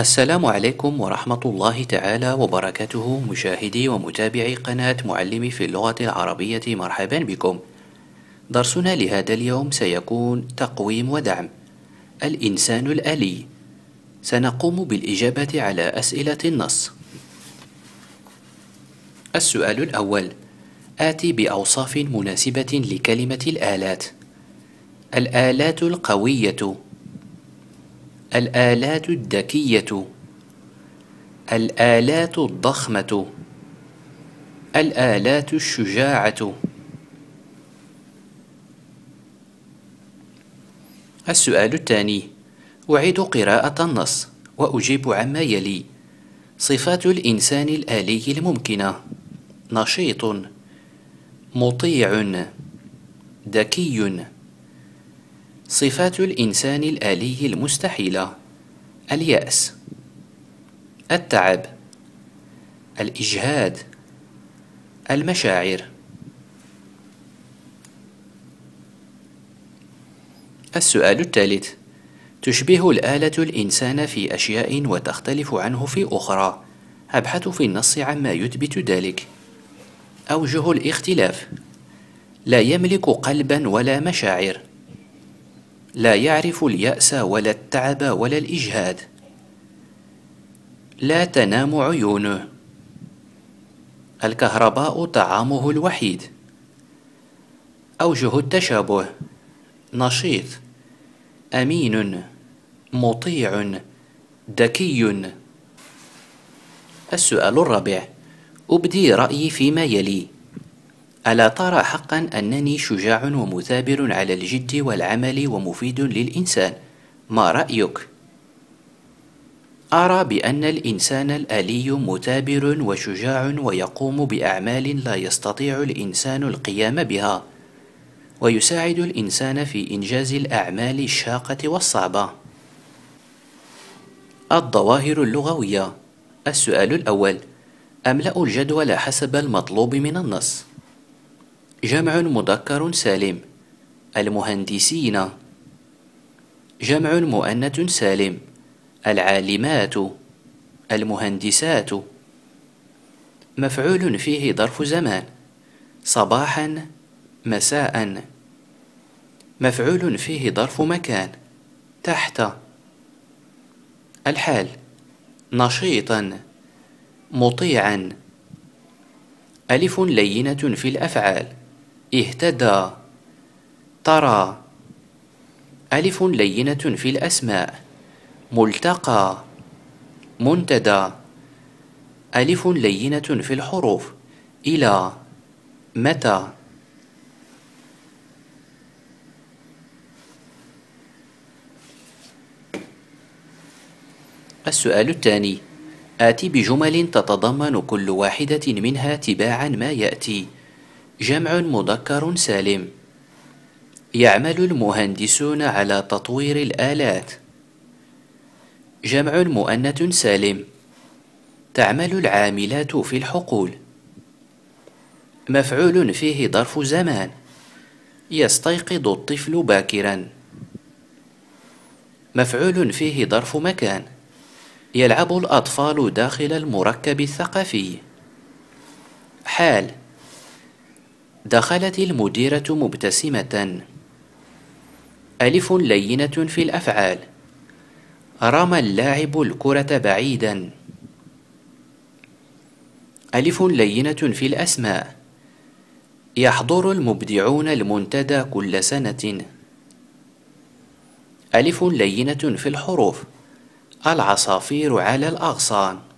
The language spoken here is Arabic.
السلام عليكم ورحمة الله تعالى وبركاته مشاهدي ومتابعي قناة معلمي في اللغة العربية مرحبا بكم درسنا لهذا اليوم سيكون تقويم ودعم الإنسان الآلي سنقوم بالإجابة على أسئلة النص السؤال الأول آتي بأوصاف مناسبة لكلمة الآلات الآلات القوية الآلات الذكية الآلات الضخمة الآلات الشجاعة السؤال الثاني أعيد قراءة النص وأجيب عما يلي صفات الإنسان الآلي الممكنة نشيط مطيع ذكي صفات الإنسان الآلي المستحيلة اليأس التعب الإجهاد المشاعر السؤال الثالث تشبه الآلة الإنسان في أشياء وتختلف عنه في أخرى أبحث في النص عما يثبت ذلك أوجه الاختلاف لا يملك قلبا ولا مشاعر لا يعرف اليأس ولا التعب ولا الإجهاد لا تنام عيونه الكهرباء طعامه الوحيد أوجه التشابه نشيط أمين مطيع ذكي السؤال الرابع أبدي رأيي فيما يلي ألا ترى حقا أنني شجاع ومثابر على الجد والعمل ومفيد للإنسان؟ ما رأيك؟ أرى بأن الإنسان الآلي مثابر وشجاع ويقوم بأعمال لا يستطيع الإنسان القيام بها، ويساعد الإنسان في إنجاز الأعمال الشاقة والصعبة. الظواهر اللغوية السؤال الأول: أملأ الجدول حسب المطلوب من النص. جمع مذكر سالم المهندسين جمع مؤنث سالم العالمات المهندسات مفعول فيه ظرف زمان صباحا مساء مفعول فيه ظرف مكان تحت الحال نشيطا مطيعا ألف لينة في الأفعال اهتدى ترى ألف لينة في الأسماء ملتقى منتدى ألف لينة في الحروف إلى متى السؤال الثاني آتي بجمل تتضمن كل واحدة منها تباعا ما يأتي جمع مذكر سالم يعمل المهندسون على تطوير الآلات جمع مؤنث سالم تعمل العاملات في الحقول مفعول فيه ظرف زمان يستيقظ الطفل باكرا مفعول فيه ظرف مكان يلعب الأطفال داخل المركب الثقافي حال دخلت المديرة مبتسمة ألف لينة في الأفعال رمى اللاعب الكرة بعيدا ألف لينة في الأسماء يحضر المبدعون المنتدى كل سنة ألف لينة في الحروف العصافير على الأغصان